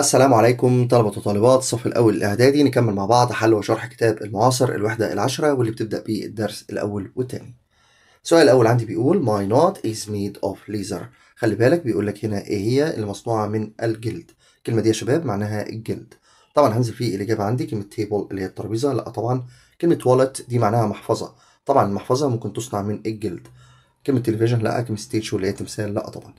السلام عليكم طلبة وطالبات الصف الأول الإعدادي نكمل مع بعض حل وشرح كتاب المعاصر الوحدة العشرة واللي بتبدأ بيه الدرس الأول والتاني. السؤال الأول عندي بيقول My knot is made of leather. خلي بالك بيقول لك هنا إيه هي اللي مصنوعة من الجلد. الكلمة دي يا شباب معناها الجلد. طبعا هنزل فيه الإجابة عندي كلمة table اللي هي الترابيزة لا طبعا كلمة wallet دي معناها محفظة. طبعا المحفظة ممكن تصنع من الجلد. كلمة تلفزيون لا كلمة ستيتشو اللي هي تمثال لا طبعا.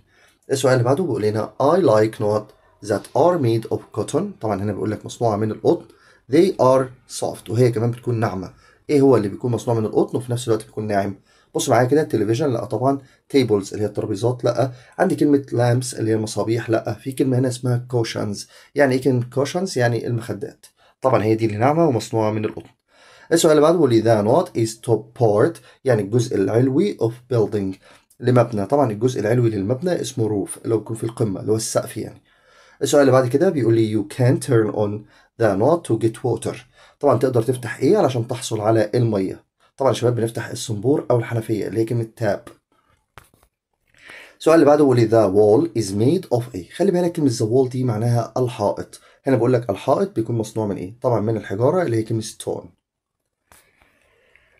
السؤال اللي بعده بيقول لنا I like not that are made of cotton طبعا هنا بيقول لك مصنوعه من القطن they are soft وهي كمان بتكون ناعمه ايه هو اللي بيكون مصنوع من القطن وفي نفس الوقت بيكون ناعم بص معايا كده التلفزيون لا طبعا تيبلز اللي هي الترابيزات لا عندي كلمه لامبس اللي هي المصابيح لا في كلمه هنا اسمها كوشنز يعني ايه كلمه كوشنز يعني المخدات طبعا هي دي اللي ناعمه ومصنوعه من القطن السؤال اللي بعده بيقول لي ذا not is top part يعني الجزء العلوي اوف بيلدينج لمبنى طبعا الجزء العلوي للمبنى اسمه روف اللي هو بيكون في القمه اللي هو السقف يعني السؤال اللي بعد كده بيقول لي you can turn on the نوت to get water طبعا تقدر تفتح ايه علشان تحصل على الميه طبعا يا شباب بنفتح الصنبور او الحنفيه اللي هي كلمه تاب السؤال اللي بعده بيقول لي the wall is made of ايه خلي بالك كلمه the wall دي معناها الحائط هنا بقول لك الحائط بيكون مصنوع من ايه طبعا من الحجاره اللي هي كلمه stone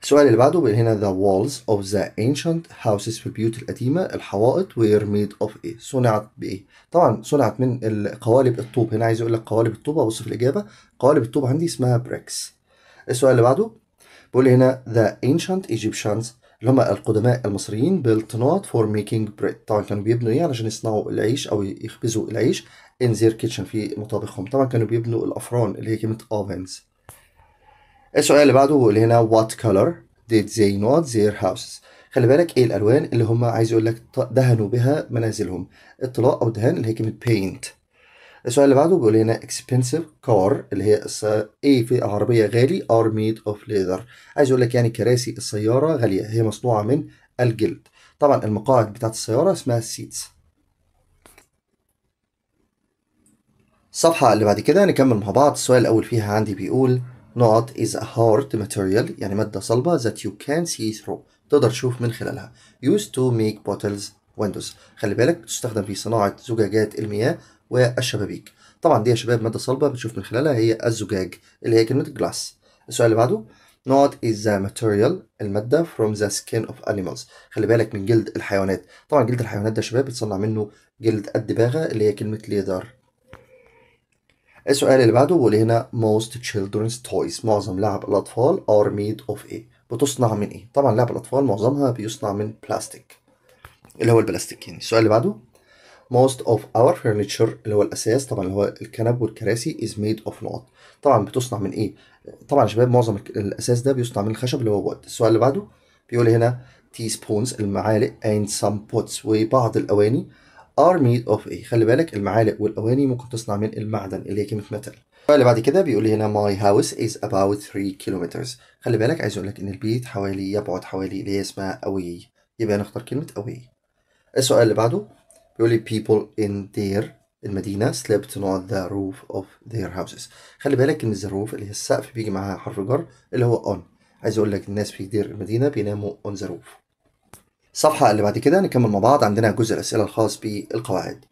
السؤال اللي بعده بيقول هنا the walls of the ancient houses في البيوت القديمة الحوائط were made of ايه؟ صنعت بإيه؟ طبعا صنعت من قوالب الطوب هنا عايز يقول لك قوالب الطوب أبص في الإجابة قوالب الطوب عندي اسمها bricks السؤال اللي بعده بيقول هنا the ancient Egyptians اللي هم القدماء المصريين built not for making bread طبعا كانوا بيبنوا ايه علشان يصنعوا العيش او يخبزوا العيش in their kitchen في مطابخهم طبعا كانوا بيبنوا الافران اللي هي كلمه ovens السؤال اللي بعده اللي هنا what color did they not their houses خلي بالك ايه الالوان اللي هم عايز يقول لك دهنوا بها منازلهم الطلاء او دهان اللي هي كلمه paint السؤال اللي بعده بيقول هنا expensive car اللي هي ايه في عربيه غالي are made of leather عايز يقول لك يعني كراسي السياره غاليه هي مصنوعه من الجلد طبعا المقاعد بتاعت السياره اسمها seats الصفحه اللي بعد كده نكمل مع بعض السؤال الاول فيها عندي بيقول نقط is a hard material يعني مادة صلبة that you can see through تقدر تشوف من خلالها used to make bottles windows خلي بالك تستخدم في صناعة زجاجات المياه والشبابيك طبعا دي يا شباب مادة صلبة بتشوف من خلالها هي الزجاج اللي هي كلمة glass السؤال اللي بعده not is the material المادة from the skin of animals خلي بالك من جلد الحيوانات طبعا جلد الحيوانات ده شباب بتصنع منه جلد الدباغة اللي هي كلمة leather السؤال اللي بعده بيقول هنا most children's toys معظم لعب الأطفال are made of إيه؟ بتصنع من إيه؟ طبعا لعب الأطفال معظمها بيصنع من بلاستيك اللي هو البلاستيك يعني السؤال اللي بعده most of our furniture اللي هو الأساس طبعا اللي هو الكنب والكراسي is made of what طبعا بتصنع من إيه؟ طبعا يا شباب معظم الأساس ده بيصنع من الخشب اللي هو wood السؤال اللي بعده بيقول هنا teaspoons المعالق and some pots وبعض الأواني ار ميد اوف ايه خلي بالك المعالق والاواني ممكن تصنع من المعدن اللي هي كلمه متل اللي بعد كده بيقول لي هنا ماي هاوس از about 3 كيلومترز خلي بالك عايز اقول لك ان البيت حوالي يبعد حوالي اللي هي اسمها اوي يبقى نختار كلمه اوي السؤال اللي بعده بيقول لي people in their المدينه slept on the roof of their houses خلي بالك ان roof اللي هي السقف بيجي معاها حرف جر اللي هو on عايز اقول لك الناس في دير المدينه بيناموا on the roof الصفحة اللي بعد كده نكمل مع بعض عندنا جزء الأسئلة الخاص بالقواعد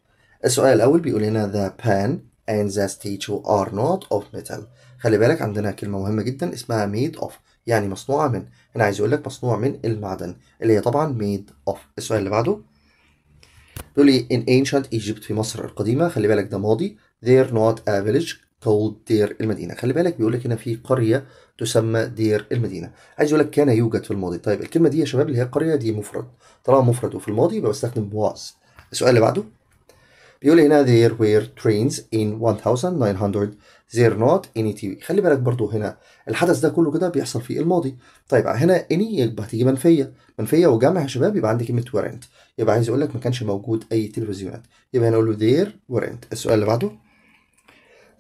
السؤال الأول بيقول لنا the pan and the statue are not of metal خلي بالك عندنا كلمة مهمة جدا اسمها made of يعني مصنوعة من أنا عايز أقول لك مصنوع من المعدن اللي هي طبعا made of السؤال اللي بعده بيقول لي in ancient Egypt في مصر القديمة خلي بالك ده ماضي they're not a village called دير المدينة خلي بالك بيقول لك هنا في قرية تسمى دير المدينة عايز يقول لك كان يوجد في الماضي طيب الكلمة دي يا شباب اللي هي قرية دي مفرد طالما مفرد وفي الماضي يبقى بستخدم was السؤال اللي بعده بيقول هنا there were trains in 1900 there not any TV خلي بالك برضو هنا الحدث ده كله كده بيحصل في الماضي طيب هنا any يبقى هتيجي منفية منفية وجمع يا شباب يبقى عندي كلمة weren't يبقى عايز يقول لك ما كانش موجود اي تلفزيونات يبقى هنقول له there weren't السؤال اللي بعده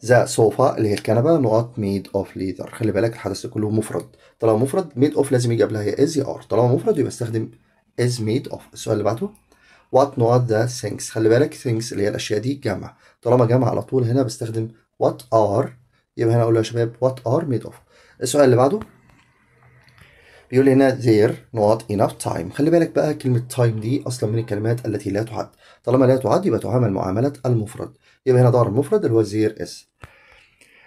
ذا صوفا اللي هي الكنبه نقط ميد اوف ليذر خلي بالك الحدث كله مفرد طالما مفرد ميد اوف لازم يجي قبلها هي از يا ار طالما مفرد يبقى استخدم از ميد اوف السؤال اللي بعده وات نقط ذا ثينكس خلي بالك ثينكس اللي هي الاشياء دي جمع طالما جمع على طول هنا بستخدم وات ار يبقى هنا اقول يا شباب وات ار ميد اوف السؤال اللي بعده بيقول هنا there not enough time خلي بالك بقى كلمة time دي أصلا من الكلمات التي لا تعد طالما لا تعد يبقى تعامل معاملة المفرد يبقى هنا دار المفرد اللي هو there is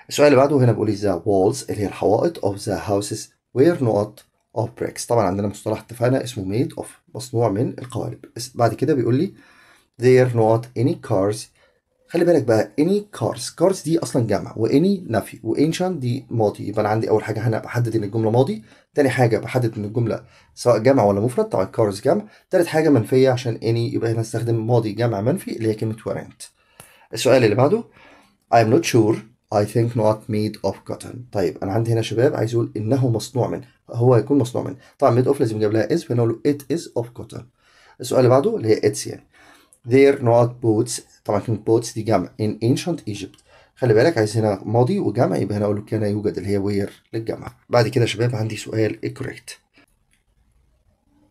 السؤال اللي بعده هنا بيقول لي the walls اللي هي الحوائط of the houses were not of bricks طبعا عندنا مصطلح اتفقنا اسمه made of مصنوع من القوالب بعد كده بيقول لي there not any cars خلي بالك بقى اني كارز كارز دي اصلا جمع واني نفي وانشان دي ماضي يبقى انا عندي اول حاجه هنا بحدد ان الجمله ماضي تاني حاجه بحدد ان الجمله سواء جمع ولا مفرد طبعا كارز جمع تالت حاجه منفيه عشان اني يبقى هنا استخدم ماضي جمع منفي اللي هي كلمه ورنت السؤال اللي بعده I am not sure I think not made of cotton طيب انا عندي هنا شباب عايز اقول انه مصنوع من هو يكون مصنوع من طبعا made of لازم نجيب لها is فنقول له it is of cotton السؤال اللي بعده اللي هي اتس يعني They're not boats طبعا كلمة boats دي جمع in ancient Egypt خلي بالك عايز هنا ماضي وجمع يبقى هنا اقول له كان يوجد اللي هي وير للجمع بعد كده يا شباب عندي سؤال correct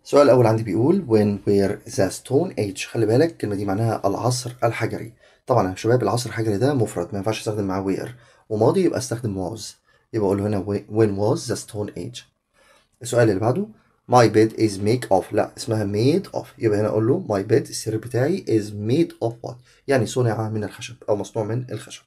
السؤال الاول عندي بيقول when were the stone age خلي بالك الكلمة دي معناها العصر الحجري طبعا يا شباب العصر الحجري ده مفرد ما ينفعش استخدم معاه وير وماضي يبقى استخدم was يبقى اقول هنا when was the stone age السؤال اللي بعده my bed is make of لا اسمها made of يبقى هنا اقول له my bed السرير بتاعي is made of what يعني صنع من الخشب او مصنوع من الخشب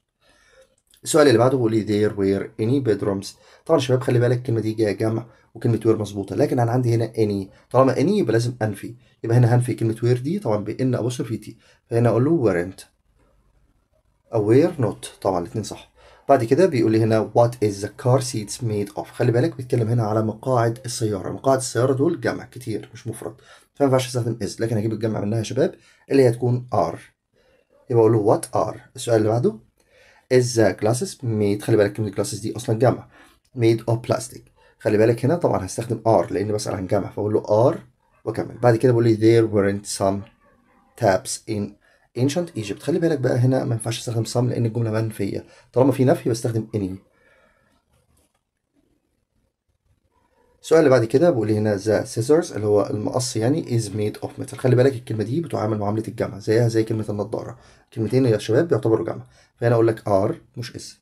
السؤال اللي بعده بيقول لي there were any bedrooms طبعا شباب خلي بالك الكلمه دي جايه جمع وكلمه وير مظبوطه لكن انا عندي هنا any طالما any يبقى لازم انفي يبقى هنا هنفي كلمه وير دي طبعا بان ابصر في تي فهنا اقول له weren't او were not طبعا الاثنين صح بعد كده بيقول لي هنا what is the car seats made of خلي بالك بيتكلم هنا على مقاعد السياره مقاعد السياره دول جمع كتير مش مفرد فما ينفعش استخدم is لكن هجيب الجمع منها يا شباب اللي هي تكون ار يبقى اقول له what are السؤال اللي بعده is the glasses made خلي بالك كلمه glasses دي اصلا جمع made of plastic خلي بالك هنا طبعا هستخدم ار لان بسال عن جمع فاقول له ار واكمل بعد كده بيقول لي there weren't some taps in ancient Egypt خلي بالك بقى هنا ما ينفعش استخدم some لان الجمله منفيه طالما في نفي بستخدم any السؤال اللي بعد كده بيقول لي هنا the scissors اللي هو المقص يعني is made of metal خلي بالك الكلمه دي بتعامل معامله الجمع زيها زي كلمه النضاره كلمتين يا شباب بيعتبروا جمع فهنا اقول لك are مش is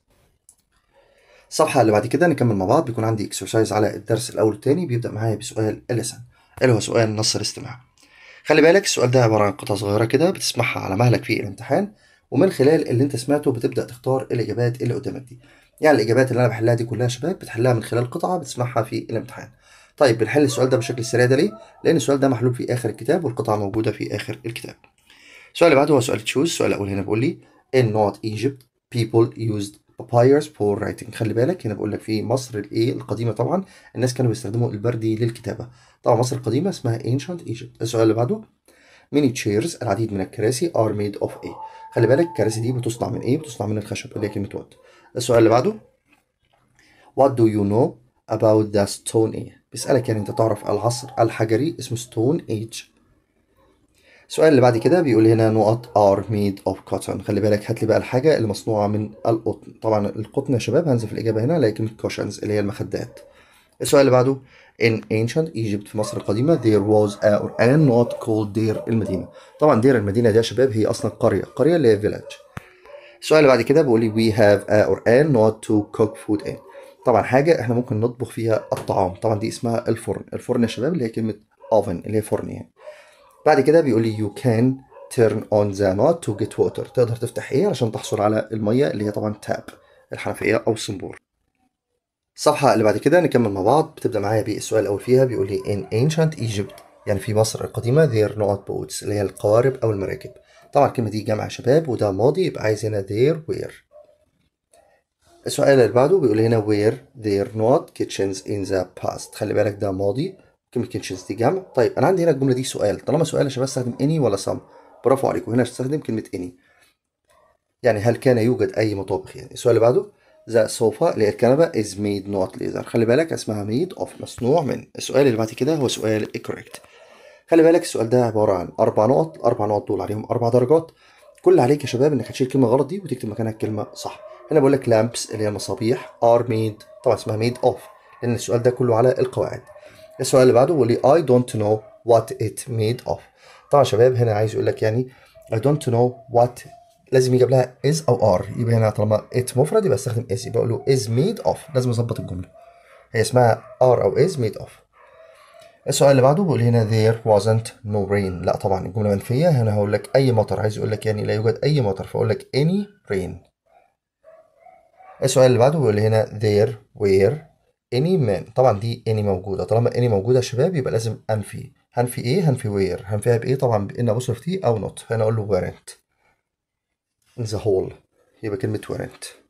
الصفحه اللي بعد كده نكمل مع بعض بيكون عندي اكسرسايز على الدرس الاول والثاني بيبدا معايا بسؤال اليسن اللي هو سؤال نص الاستماع خلي بالك السؤال ده عباره عن قطع صغيره كده بتسمعها على مهلك في الامتحان ومن خلال اللي انت سمعته بتبدا تختار الاجابات اللي قدامك دي يعني الاجابات اللي انا بحلها دي كلها شباب بتحلها من خلال قطعه بتسمعها في الامتحان طيب بنحل السؤال ده بشكل سريع ده ليه لان السؤال ده محلول في اخر الكتاب والقطعه موجوده في اخر الكتاب السؤال اللي بعده هو سؤال تشوز السؤال الاول هنا بيقول لي in not Egypt people used بابايرس فور رايتنج خلي بالك هنا بقول لك في مصر الايه القديمه طبعا الناس كانوا بيستخدموا البردي للكتابه طبعا مصر القديمه اسمها ancient Egypt السؤال اللي بعده ميني تشيرز العديد من الكراسي ار ميد اوف ايه خلي بالك الكراسي دي بتصنع من ايه بتصنع من الخشب اللي هي كلمه وات السؤال اللي بعده وات دو يو نو about the stone age بيسألك يعني انت تعرف العصر الحجري اسمه stone age السؤال اللي بعد كده بيقول هنا نقط ار ميد اوف كوتن خلي بالك هات لي بقى الحاجه اللي مصنوعه من القطن طبعا القطن يا شباب هنزل في الاجابه هنا لكن الكوشنز اللي هي المخدات السؤال اللي بعده in ancient Egypt في مصر القديمة there was a Quran not called دير المدينة طبعا دير المدينة دي يا شباب هي أصلا قرية قرية اللي هي village السؤال اللي بعد كده بيقول لي we have a Quran not to cook food in طبعا حاجة احنا ممكن نطبخ فيها الطعام طبعا دي اسمها الفرن الفرن يا شباب اللي هي كلمة oven اللي هي فرن يعني بعد كده بيقول لي يو كان تيرن اون ذا نوت تو جيت ووتر تقدر تفتح ايه علشان تحصل على الميه اللي هي طبعا تاب الحنفيه او الصنبور الصفحه اللي بعد كده نكمل مع بعض بتبدا معايا بالسؤال الاول فيها بيقول لي in ancient Egypt يعني في مصر القديمه there not boats اللي هي القوارب او المراكب طبعا الكلمه دي جمع شباب وده ماضي يبقى عايز هنا there وير السؤال اللي بعده بيقول هنا where there not kitchens in the past خلي بالك ده ماضي كلمه كيتشنز دي جمع طيب انا عندي هنا الجمله دي سؤال طالما سؤال يا شباب استخدم اني ولا سام برافو عليكم هنا استخدم كلمه اني يعني هل كان يوجد اي مطابخ يعني السؤال اللي بعده ذا هي للكنبة is made not leather خلي بالك اسمها made of مصنوع من السؤال اللي بعد كده هو سؤال correct خلي بالك السؤال ده عبارة عن أربع نقط الأربع نقط دول عليهم أربع درجات كل عليك يا شباب إنك هتشيل الكلمة غلط دي وتكتب مكانها الكلمة صح هنا بقول لك لامبس اللي هي المصابيح are made طبعا اسمها made of لأن السؤال ده كله على القواعد السؤال اللي بعده بيقول لي I don't know what it made of طبعا شباب هنا عايز يقول لك يعني I don't know what لازم يجيب لها is او are يبقى هنا طالما it مفرد يبقى استخدم is يبقى اقول له is made of لازم اظبط الجمله هي اسمها are او is made of السؤال اللي بعده بيقول هنا there wasn't no rain لا طبعا الجمله منفيه هنا هقول لك اي مطر عايز يقول لك يعني لا يوجد اي مطر فاقول لك any rain السؤال اللي بعده بيقول هنا there were اني مان طبعا دي اني موجوده طالما اني موجوده يا شباب يبقى لازم انفي هنفي ايه هنفي وير هنفيها بايه طبعا بان ابوستروف تي او نوت فانا اقول له ورنت ذا هول يبقى كلمه ورنت